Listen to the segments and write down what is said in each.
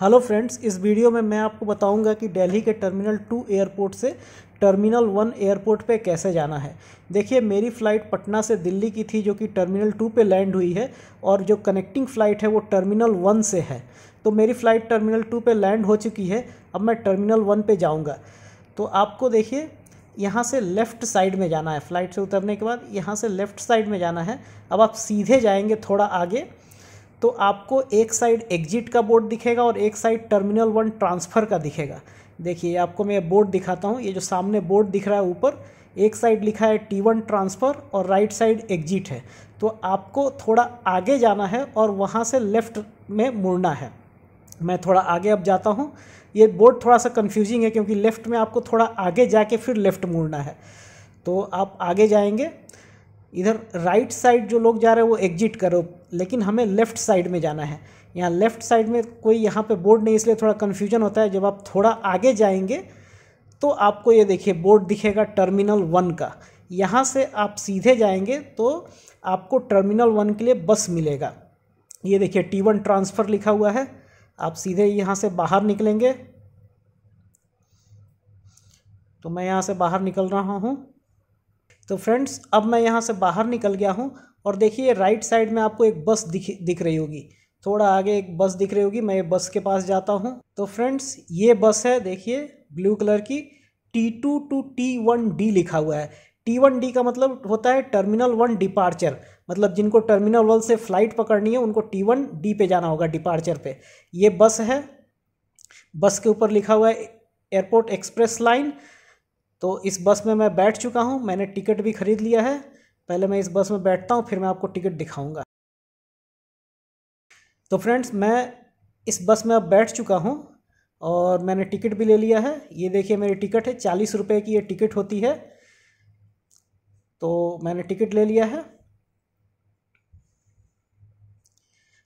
hello friends इस video में मैं आपको बताऊंगा कि दिल्ली के टर्मिनल टू एयरपोर्ट से टर्मिनल वन एयरपोर्ट पे कैसे जाना है देखिए मेरी फ़्लाइट पटना से दिल्ली की थी जो कि टर्मिनल टू पे लैंड हुई है और जो कनेक्टिंग फ़्लाइट है वो टर्मिनल वन से है तो मेरी फ़्लाइट टर्मिनल टू पे लैंड हो चुकी है अब मैं टर्मिनल वन पे जाऊँगा तो आपको देखिए यहाँ से लेफ़्ट साइड में जाना है फ़्लाइट से उतरने के बाद यहाँ से लेफ़्ट साइड में जाना है अब आप सीधे जाएंगे थोड़ा आगे तो आपको एक साइड एग्जिट का बोर्ड दिखेगा और एक साइड टर्मिनल वन ट्रांसफ़र का दिखेगा देखिए आपको मैं बोर्ड दिखाता हूँ ये जो सामने बोर्ड दिख रहा है ऊपर एक साइड लिखा है टी वन ट्रांसफ़र और राइट साइड एग्जिट है तो आपको थोड़ा आगे जाना है और वहाँ से लेफ़्ट में मुड़ना है मैं थोड़ा आगे अब जाता हूँ ये बोर्ड थोड़ा सा कन्फ्यूजिंग है क्योंकि लेफ़्ट में आपको थोड़ा आगे जाके फिर लेफ़्ट मुड़ना है तो आप आगे जाएंगे इधर राइट साइड जो लोग जा रहे हैं वो एग्जिट करो लेकिन हमें लेफ़्ट साइड में जाना है यहाँ लेफ़्ट साइड में कोई यहाँ पे बोर्ड नहीं इसलिए थोड़ा कन्फ्यूजन होता है जब आप थोड़ा आगे जाएंगे तो आपको ये देखिए बोर्ड दिखेगा टर्मिनल वन का यहाँ से आप सीधे जाएंगे तो आपको टर्मिनल वन के लिए बस मिलेगा ये देखिए टी वन ट्रांसफ़र लिखा हुआ है आप सीधे यहाँ से बाहर निकलेंगे तो मैं यहाँ से बाहर निकल रहा हूँ तो फ्रेंड्स अब मैं यहाँ से बाहर निकल गया हूँ और देखिए राइट साइड में आपको एक बस दिख दिख रही होगी थोड़ा आगे एक बस दिख रही होगी मैं बस के पास जाता हूँ तो फ्रेंड्स ये बस है देखिए ब्लू कलर की T two to T one D लिखा हुआ है टी वन डी का मतलब होता है टर्मिनल वन डिपार्चर मतलब जिनको टर्मिनल वन से फ्लाइट पकड़नी है उनको टी वन डी पे जाना होगा डिपार्चर पे ये बस है बस के ऊपर लिखा हुआ है एयरपोर्ट एक्सप्रेस लाइन तो इस बस में मैं बैठ चुका हूँ मैंने टिकट भी ख़रीद लिया है पहले मैं इस बस में बैठता हूँ फिर मैं आपको टिकट दिखाऊँगा तो फ्रेंड्स मैं इस बस में अब बैठ चुका हूँ और मैंने टिकट भी ले लिया है ये देखिए मेरी टिकट है चालीस रुपये की ये टिकट होती है तो मैंने टिकट ले लिया है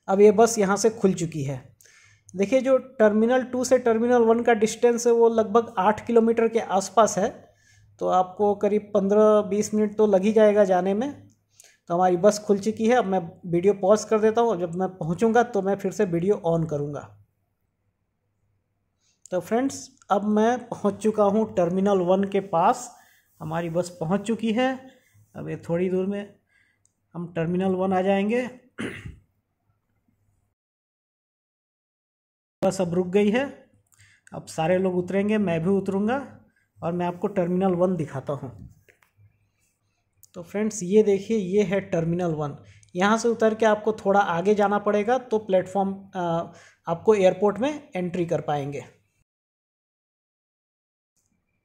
अब ये बस यहाँ से खुल चुकी है देखिए जो टर्मिनल टू से टर्मिनल वन का डिस्टेंस है वो लगभग आठ किलोमीटर के आसपास है तो आपको करीब पंद्रह बीस मिनट तो लग ही जाएगा जाने में तो हमारी बस खुल चुकी है अब मैं वीडियो पॉज कर देता हूँ जब मैं पहुँचूँगा तो मैं फिर से वीडियो ऑन करूँगा तो फ्रेंड्स अब मैं पहुँच चुका हूँ टर्मिनल वन के पास हमारी बस पहुँच चुकी है अब ये थोड़ी दूर में हम टर्मिनल वन आ जाएंगे बस अब रुक गई है अब सारे लोग उतरेंगे मैं भी उतरूँगा और मैं आपको टर्मिनल वन दिखाता हूँ तो फ्रेंड्स ये देखिए ये है टर्मिनल वन यहाँ से उतर के आपको थोड़ा आगे जाना पड़ेगा तो प्लेटफॉर्म आपको एयरपोर्ट में एंट्री कर पाएंगे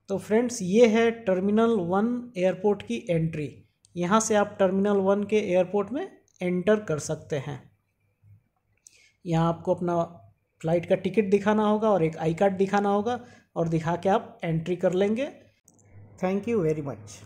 तो फ्रेंड्स ये है टर्मिनल वन एयरपोर्ट की एंट्री यहाँ से आप टर्मिनल वन के एयरपोर्ट में एंटर कर सकते हैं यहाँ आपको अपना फ्लाइट का टिकट दिखाना होगा और एक आई कार्ड दिखाना होगा और दिखा के आप एंट्री कर लेंगे थैंक यू वेरी मच